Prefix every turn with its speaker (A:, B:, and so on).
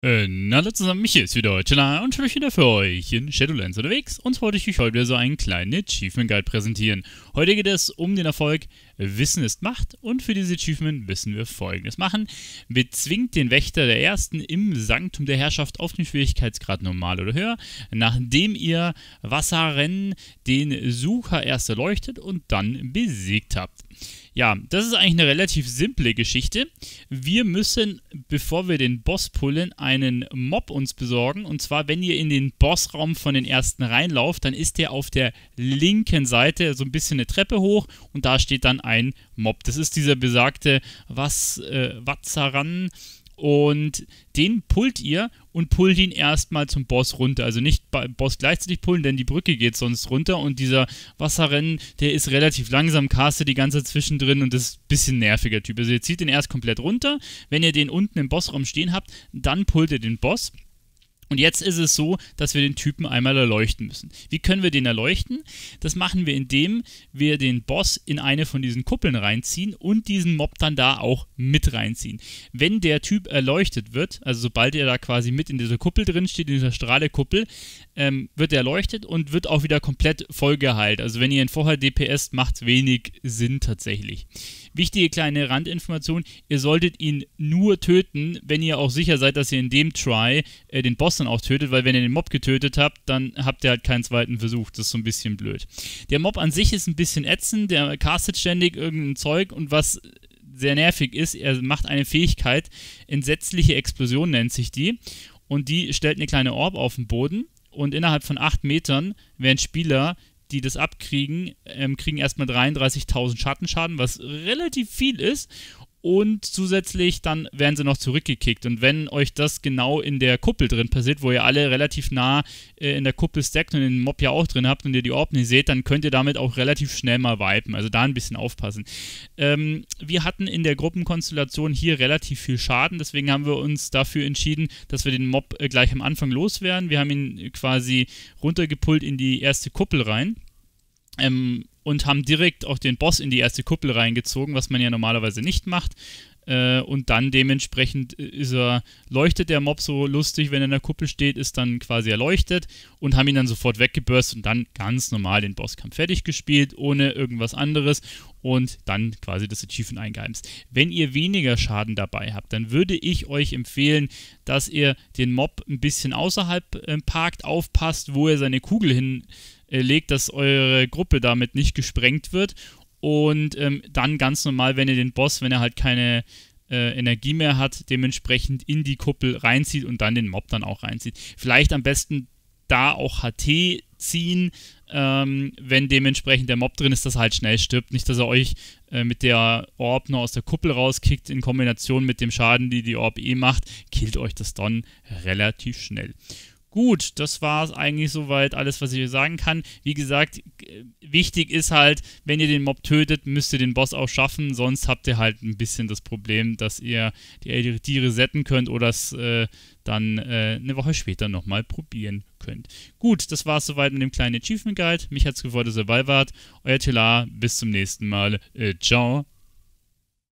A: Äh, na, hallo zusammen, mich hier ist wieder Chilla und ich bin wieder für euch in Shadowlands unterwegs und wollte ich euch heute wieder so einen kleinen Achievement Guide präsentieren. Heute geht es um den Erfolg Wissen ist Macht und für dieses Achievement müssen wir folgendes machen. Bezwingt den Wächter der Ersten im Sanktum der Herrschaft auf den Schwierigkeitsgrad normal oder höher, nachdem ihr Wasserrennen den Sucher erst erleuchtet und dann besiegt habt. Ja, das ist eigentlich eine relativ simple Geschichte. Wir müssen, bevor wir den Boss pullen, einen Mob uns besorgen. Und zwar, wenn ihr in den Bossraum von den ersten reinlauft, dann ist der auf der linken Seite so ein bisschen eine Treppe hoch und da steht dann ein Mob. Das ist dieser besagte Was, äh, Watzaran und den pullt ihr und pullt ihn erstmal zum Boss runter. Also nicht beim Boss gleichzeitig pullen, denn die Brücke geht sonst runter und dieser Wasserrennen, der ist relativ langsam, castet die ganze Zeit zwischendrin und ist ein bisschen nerviger Typ. Also ihr zieht den erst komplett runter. Wenn ihr den unten im Bossraum stehen habt, dann pullt ihr den Boss. Und jetzt ist es so, dass wir den Typen einmal erleuchten müssen. Wie können wir den erleuchten? Das machen wir, indem wir den Boss in eine von diesen Kuppeln reinziehen und diesen Mob dann da auch mit reinziehen. Wenn der Typ erleuchtet wird, also sobald er da quasi mit in dieser Kuppel drin steht, in dieser Strahlekuppel, ähm, wird er erleuchtet und wird auch wieder komplett vollgeheilt. Also wenn ihr ihn vorher DPS macht, wenig Sinn tatsächlich wichtige kleine Randinformation, ihr solltet ihn nur töten, wenn ihr auch sicher seid, dass ihr in dem Try äh, den Boss dann auch tötet, weil wenn ihr den Mob getötet habt, dann habt ihr halt keinen zweiten Versuch. Das ist so ein bisschen blöd. Der Mob an sich ist ein bisschen ätzend, der castet ständig irgendein Zeug und was sehr nervig ist, er macht eine Fähigkeit, entsetzliche Explosion nennt sich die. Und die stellt eine kleine Orb auf den Boden und innerhalb von 8 Metern werden Spieler die das abkriegen, ähm, kriegen erstmal 33.000 Schattenschaden, was relativ viel ist und zusätzlich dann werden sie noch zurückgekickt. Und wenn euch das genau in der Kuppel drin passiert, wo ihr alle relativ nah äh, in der Kuppel stackt und den Mob ja auch drin habt und ihr die Orb nicht seht, dann könnt ihr damit auch relativ schnell mal wipen. Also da ein bisschen aufpassen. Ähm, wir hatten in der Gruppenkonstellation hier relativ viel Schaden, deswegen haben wir uns dafür entschieden, dass wir den Mob äh, gleich am Anfang loswerden. Wir haben ihn quasi runtergepult in die erste Kuppel rein. Ähm, und haben direkt auch den Boss in die erste Kuppel reingezogen, was man ja normalerweise nicht macht. Äh, und dann dementsprechend äh, ist er, leuchtet der Mob so lustig, wenn er in der Kuppel steht, ist dann quasi erleuchtet und haben ihn dann sofort weggebürstet und dann ganz normal den Bosskampf fertig gespielt, ohne irgendwas anderes und dann quasi das Achievement eingeheimst. Wenn ihr weniger Schaden dabei habt, dann würde ich euch empfehlen, dass ihr den Mob ein bisschen außerhalb äh, parkt, aufpasst, wo er seine Kugel hin äh, legt, dass eure Gruppe damit nicht gesprengt wird. Und ähm, dann ganz normal, wenn ihr den Boss, wenn er halt keine äh, Energie mehr hat, dementsprechend in die Kuppel reinzieht und dann den Mob dann auch reinzieht. Vielleicht am besten da auch HT ziehen, ähm, wenn dementsprechend der Mob drin ist, dass er halt schnell stirbt. Nicht, dass er euch äh, mit der Orb nur aus der Kuppel rauskickt, in Kombination mit dem Schaden, die die Orb eh macht, killt euch das dann relativ schnell. Gut, das war es eigentlich soweit alles, was ich sagen kann. Wie gesagt, wichtig ist halt, wenn ihr den Mob tötet, müsst ihr den Boss auch schaffen, sonst habt ihr halt ein bisschen das Problem, dass ihr die Tiere resetten könnt oder es äh, dann äh, eine Woche später nochmal probieren könnt. Gut, das war es soweit mit dem kleinen Achievement Guide. Mich hat es gefreut, dass ihr dabei wart. Euer Telar, bis zum nächsten Mal. Äh, ciao.